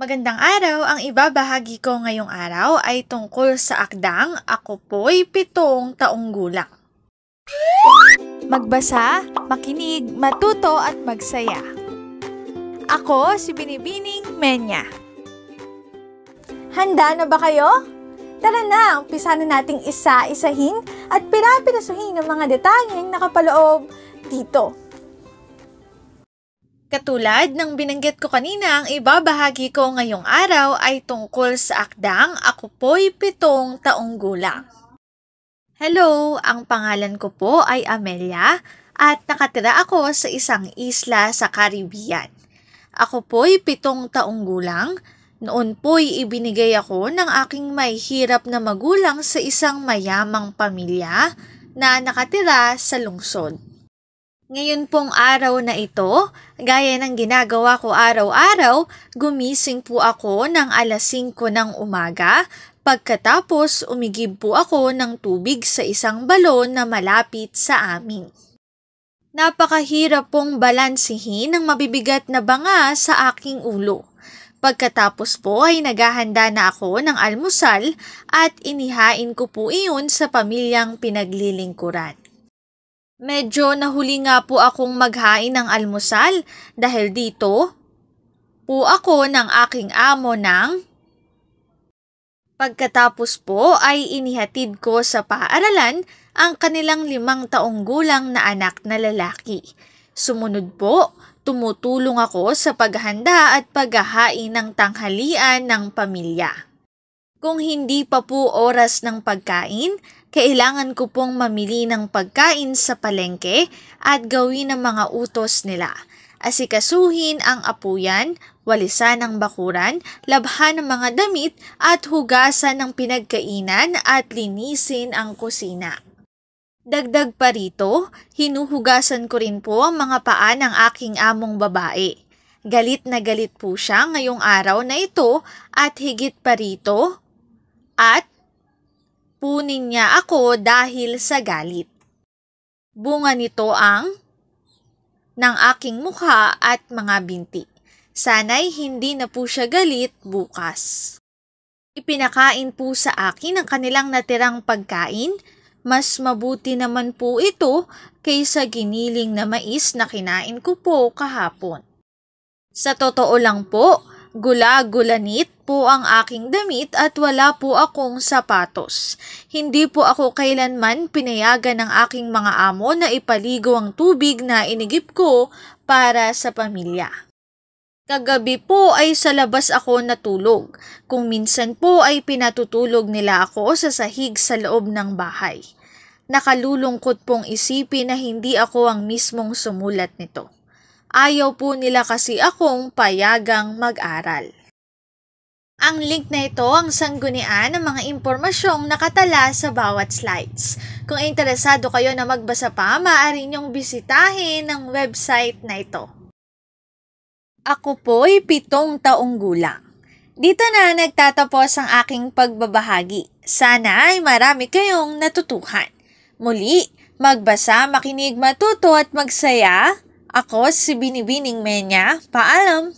Magandang araw! Ang ibabahagi ko ngayong araw ay tungkol sa akdang Ako Po'y Pitong Taong Gulang. Magbasa, makinig, matuto at magsaya. Ako si Binibining Menya. Handa na ba kayo? Tara na, umpisa na nating isa-isahin at pinapinasuhin ang mga detalyeng nakapaloob dito Katulad ng binanggit ko kanina, ang ibabahagi ko ngayong araw ay tungkol sa akdang ako po'y pitong taong gulang. Hello, ang pangalan ko po ay Amelia at nakatira ako sa isang isla sa Caribbean. Ako po'y pitong taong gulang. Noon po'y ibinigay ako ng aking may hirap na magulang sa isang mayamang pamilya na nakatira sa lungsod. Ngayon pong araw na ito, gaya ng ginagawa ko araw-araw, gumising po ako ng alas 5 ng umaga, pagkatapos umigib po ako ng tubig sa isang balon na malapit sa amin. Napakahirap pong balansihin ang mabibigat na banga sa aking ulo. Pagkatapos po ay naghahanda na ako ng almusal at inihain ko po iyon sa pamilyang pinaglilingkuran. Medyo nahuli nga po akong maghain ng almusal dahil dito po ako ng aking amo ng... Pagkatapos po ay inihatid ko sa paaralan ang kanilang limang taong gulang na anak na lalaki. Sumunod po, tumutulong ako sa paghanda at paghahain ng tanghalian ng pamilya. Kung hindi pa po oras ng pagkain, kailangan ko pong mamili ng pagkain sa palengke at gawin ang mga utos nila. Asikasuhin ang apuyan, walisan ang bakuran, labhan ang mga damit at hugasan ang pinagkainan at linisin ang kusina. Dagdag pa rito, hinuhugasan ko rin po ang mga paa ng aking among babae. Galit na galit po siya ngayong araw na ito at higit pa rito at punin niya ako dahil sa galit. Bunga nito ang ng aking mukha at mga binti. Sana'y hindi na po siya galit bukas. Ipinakain po sa akin ang kanilang natirang pagkain. Mas mabuti naman po ito kaysa giniling na mais na kinain ko po kahapon. Sa totoo lang po, Gula-gulanit po ang aking damit at wala po akong sapatos. Hindi po ako kailanman pinayagan ng aking mga amo na ipaligo ang tubig na inigip ko para sa pamilya. Kagabi po ay sa labas ako natulog, kung minsan po ay pinatutulog nila ako sa sahig sa loob ng bahay. Nakalulungkot pong isipin na hindi ako ang mismong sumulat nito. Ayaw po nila kasi akong payagang mag-aral. Ang link na ito ang sanggunian ng mga impormasyong nakatala sa bawat slides. Kung interesado kayo na magbasa pa, maaari niyong bisitahin ang website na ito. Ako po'y pitong taong gulang. Dito na nagtatapos ang aking pagbabahagi. Sana ay marami kayong natutuhan. Muli, magbasa, makinig, matuto at magsaya ako si Binibining Menya. Paalam!